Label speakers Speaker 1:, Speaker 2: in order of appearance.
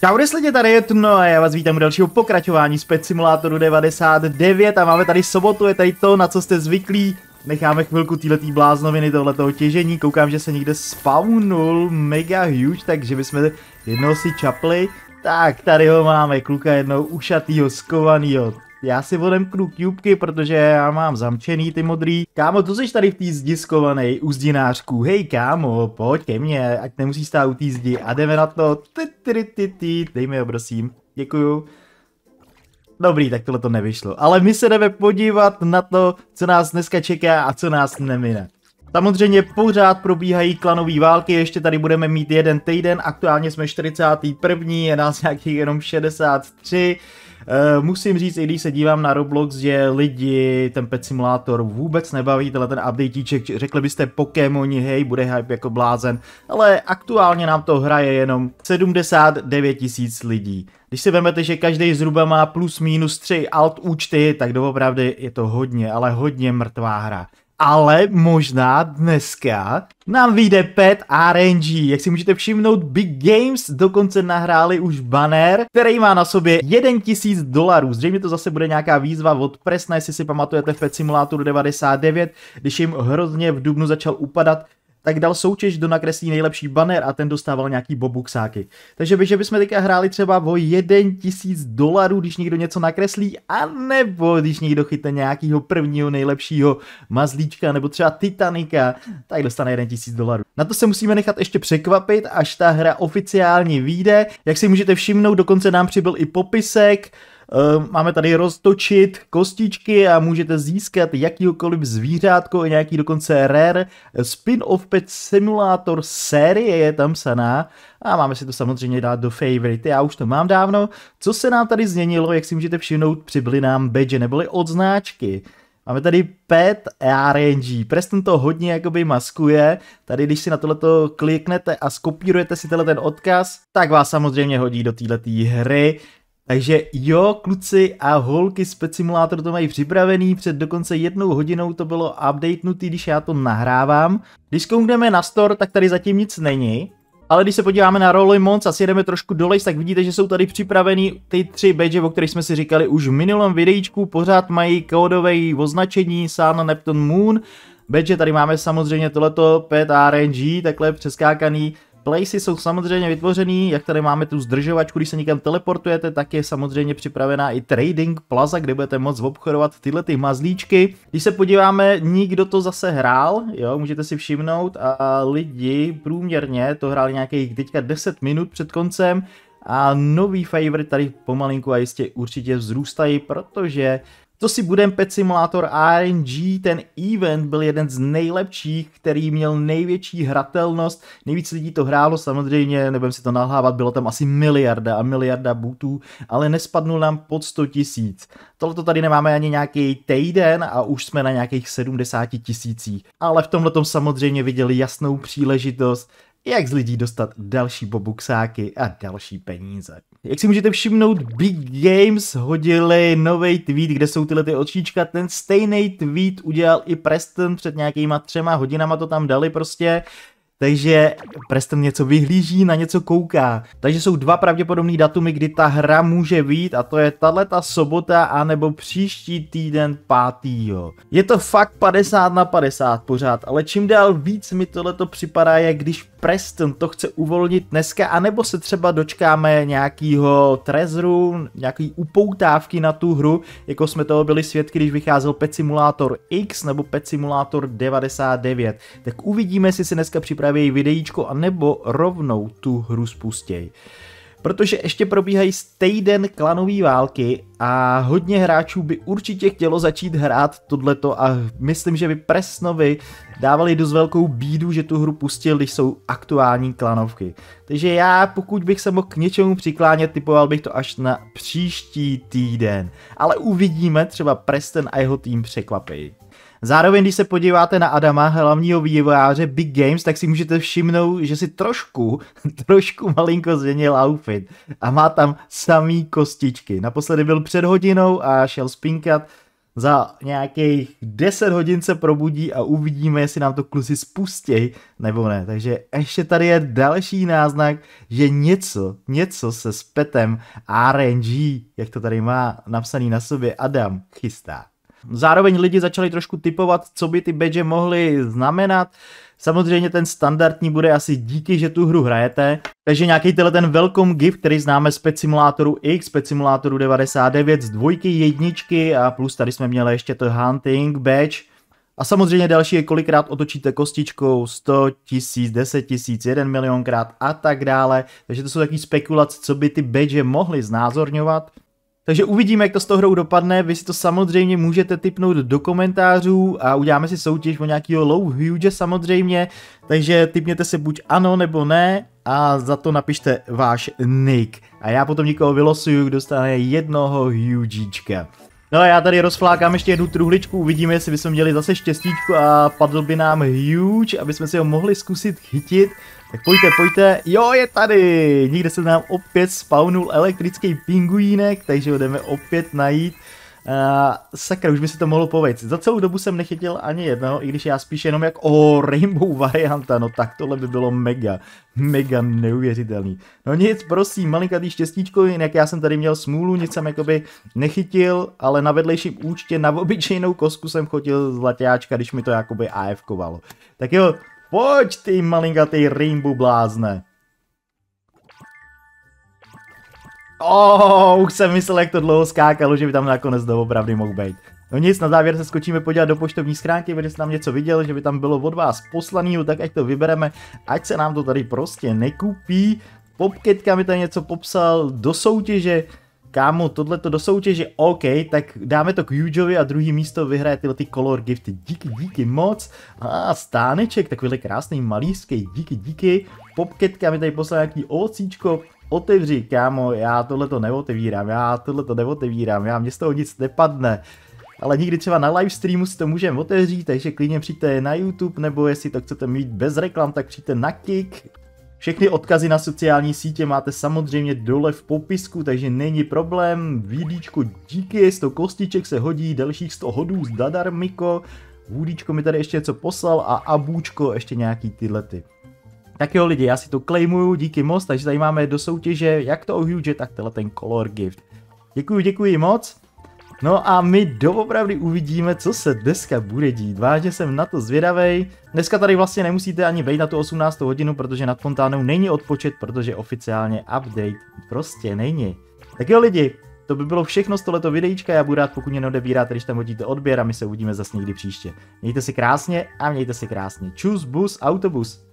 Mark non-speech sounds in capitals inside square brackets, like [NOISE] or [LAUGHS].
Speaker 1: Čau, lidi, tady je Tno a já vás vítám u dalšího pokračování Spec Simulatoru 99 a máme tady sobotu, je tady to, na co jste zvyklí. Necháme chvilku týhletý bláznoviny tohletoho těžení, koukám, že se někde spawnul mega huge, takže bychom jednou si čapli. Tak, tady ho máme, kluka jednou ušatýho, skovanýho, já si odemknu kubky, protože já mám zamčený ty modrý. Kámo, to jsi tady v té zdi u uzdinářku. Hej kámo, pojď ke mně, ať nemusí stát u té zdi a jdeme na to. Ty, ty, ty, ty, dej mi ho prosím, děkuju. Dobrý, tak tohle to nevyšlo. Ale my se jdeme podívat na to, co nás dneska čeká a co nás nemine. Samozřejmě pořád probíhají klanové války, ještě tady budeme mít jeden týden, aktuálně jsme 41. je nás nějakých jenom 63. Eh, musím říct, i když se dívám na Roblox, že lidi ten pet simulátor vůbec nebaví, tenhle ten updatíček, řekli byste Pokémoni, hej, bude hype jako blázen, ale aktuálně nám to hraje jenom 79 tisíc lidí. Když si vezmete, že každý zhruba má plus minus 3 alt účty, tak doopravdy je to hodně, ale hodně mrtvá hra ale možná dneska nám vyjde pet RNG. Jak si můžete všimnout, Big Games dokonce nahráli už banner, který má na sobě 1000 dolarů. Zřejmě to zase bude nějaká výzva od Presna, jestli si pamatujete Pet Simulator 99, když jim hrozně v Dubnu začal upadat tak dal soutěž, do nakreslí nejlepší banner a ten dostával nějaký bobuxáky. Takže by, že bychom teďka hráli třeba o 1 tisíc dolarů, když někdo něco nakreslí, nebo když někdo chytne nějakýho prvního nejlepšího mazlíčka, nebo třeba Titanika, tak dostane 1 tisíc dolarů. Na to se musíme nechat ještě překvapit, až ta hra oficiálně vyjde. Jak si můžete všimnout, dokonce nám přibyl i popisek, Ehm, máme tady roztočit kostičky a můžete získat jakýkoliv zvířátko, nějaký dokonce rare spin-off pet simulator série je tam saná a máme si to samozřejmě dát do favority, já už to mám dávno. Co se nám tady změnilo, jak si můžete všimnout, přibyly nám badge, neboli odznáčky. Máme tady PET RNG. Preston to hodně jakoby maskuje. Tady když si na tohleto kliknete a skopírujete si tenhle ten odkaz, tak vás samozřejmě hodí do této hry. Takže jo, kluci a holky z Pet Simulator to mají připravený, před dokonce jednou hodinou to bylo updatenutý, když já to nahrávám. Když koukneme na store, tak tady zatím nic není, ale když se podíváme na Rolling Mons a sjedeme trošku dolej, tak vidíte, že jsou tady připravený ty tři badge, o kterých jsme si říkali už v minulém videíčku, pořád mají kódové označení Sun Neptune Moon, Badge tady máme samozřejmě tohleto PET RNG, takhle přeskákaný Placey jsou samozřejmě vytvořený, jak tady máme tu zdržovačku, když se někam teleportujete, tak je samozřejmě připravená i Trading Plaza, kde budete moc obchodovat tyhle ty mazlíčky. Když se podíváme, nikdo to zase hrál, jo, můžete si všimnout a lidi průměrně to hráli nějakých teďka 10 minut před koncem, a nový favorit tady pomalinku a jistě určitě vzrůstají, protože co si budem Pet simulátor RNG, ten event byl jeden z nejlepších, který měl největší hratelnost, nejvíc lidí to hrálo samozřejmě, nebudem si to nalhávat, bylo tam asi miliarda a miliarda bootů, ale nespadnul nám pod 100 tisíc. Tohle to tady nemáme ani nějaký týden a už jsme na nějakých 70 tisících. Ale v tomhle tom samozřejmě viděli jasnou příležitost, jak z lidí dostat další bobuxáky a další peníze. Jak si můžete všimnout, Big Games hodili nový tweet, kde jsou tyhle ty očička. Ten stejný tweet udělal i Preston před nějakýma třema hodinama, to tam dali prostě. Takže Preston něco vyhlíží, na něco kouká. Takže jsou dva pravděpodobné datumy, kdy ta hra může být a to je tato sobota anebo příští týden pátýho. Je to fakt 50 na 50 pořád, ale čím dál víc mi tohleto připadá, jak když Preston to chce uvolnit dneska, anebo se třeba dočkáme nějakýho trezru, nějaký upoutávky na tu hru, jako jsme toho byli svědky, když vycházel Pet Simulator X nebo Pet Simulator 99. Tak uvidíme, jestli si dneska připraví videíčko, anebo rovnou tu hru spustěj protože ještě probíhají stejden klanové války a hodně hráčů by určitě chtělo začít hrát tohleto a myslím, že by Presnovi dávali dost velkou bídu, že tu hru pustil, když jsou aktuální klanovky. Takže já, pokud bych se mohl k něčemu přiklánět, typoval bych to až na příští týden. Ale uvidíme, třeba Presten a jeho tým překvapí. Zároveň, když se podíváte na Adama, hlavního vývojáře Big Games, tak si můžete všimnout, že si trošku, [LAUGHS] trošku malinko změnil outfit a má tam samý kostičky. Naposledy byl před hodinou a šel spinkat, za nějakých 10 hodin se probudí a uvidíme, jestli nám to kluzi spustí nebo ne. Takže ještě tady je další náznak, že něco, něco se s petem RNG, jak to tady má napsaný na sobě Adam, chystá. Zároveň lidi začali trošku typovat, co by ty badge mohly znamenat. Samozřejmě ten standardní bude asi díky, že tu hru hrajete. Takže nějaký tenhle ten welcome gift, který známe z Pet Simulatoru X, Pet Simulatoru 99, z dvojky, jedničky a plus tady jsme měli ještě to Hunting badge. A samozřejmě další je kolikrát otočíte kostičkou 100 tisíc, 10 tisíc, 1 milionkrát a tak dále. Takže to jsou takový spekulace, co by ty badge mohly znázorňovat. Takže uvidíme, jak to s tou hrou dopadne. Vy si to samozřejmě můžete typnout do komentářů a uděláme si soutěž o nějakého low huge samozřejmě. Takže typněte se buď ano nebo ne a za to napište váš nick. A já potom někoho vylosuju, kdo dostane jednoho hugečka. No a já tady rozflákám ještě jednu truhličku, uvidíme, jestli bychom měli zase štěstíčku a padl by nám huge, aby jsme si ho mohli zkusit chytit. Tak pojďte, pojďte. Jo, je tady. Někde se nám opět spawnul elektrický pinguínek, takže ho jdeme opět najít. Uh, sakra, už by se to mohlo povědět. Za celou dobu jsem nechytil ani jednoho, i když já spíš jenom jak o rainbow varianta, no tak tohle by bylo mega, mega neuvěřitelný. No nic, prosím, malinkatý štěstíčko, jinak já jsem tady měl smůlu, nic jsem jakoby nechytil, ale na vedlejším účtě na obyčejnou kosku jsem chodil zlatáčka, když mi to jakoby AFkovalo. Tak jo, Pojď ty malinkatý rýmbu blázne. Oh, už jsem myslel, jak to dlouho skákalo, že by tam nakonec doopravdy mohl být. No nic, na závěr se skočíme podívat do poštovní schránky, protože jste nám něco viděl, že by tam bylo od vás poslanýho, tak ať to vybereme, ať se nám to tady prostě nekupí. Popketka mi tady něco popsal do soutěže, kámo, tohle to do soutěže, OK, tak dáme to k Jujovi a druhý místo vyhraje tyhle ty color gifty, díky, díky moc. A ah, stáneček, takovýhle krásný malířský, díky, díky. Popketka mi tady poslala nějaký ovocíčko, otevři, kámo, já tohle to neotevírám, já tohle to neotevírám, já mě z toho nic nepadne. Ale nikdy třeba na live streamu si to můžeme otevřít, takže klidně přijďte na YouTube, nebo jestli to chcete mít bez reklam, tak přijďte na Kik. Všechny odkazy na sociální sítě máte samozřejmě dole v popisku, takže není problém. Vídíčko díky, 100 kostiček se hodí, dalších 100 hodů z Dadarmiko. Vůdíčko mi tady ještě něco poslal a Abůčko ještě nějaký tyhle ty. Tak jo lidi, já si to claimuju, díky moc, takže tady máme do soutěže jak to Huge, tak tenhle ten Color Gift. Děkuji, děkuji moc. No a my doopravdy uvidíme, co se dneska bude dít. Vážně jsem na to zvědavej. Dneska tady vlastně nemusíte ani vejít na tu 18. hodinu, protože nad fontánou není odpočet, protože oficiálně update prostě není. Tak jo lidi, to by bylo všechno z tohoto videíčka, já budu rád, pokud mě neodebíráte, když tam hodíte odběr a my se uvidíme zase někdy příště. Mějte si krásně a mějte si krásně. Čus, bus, autobus.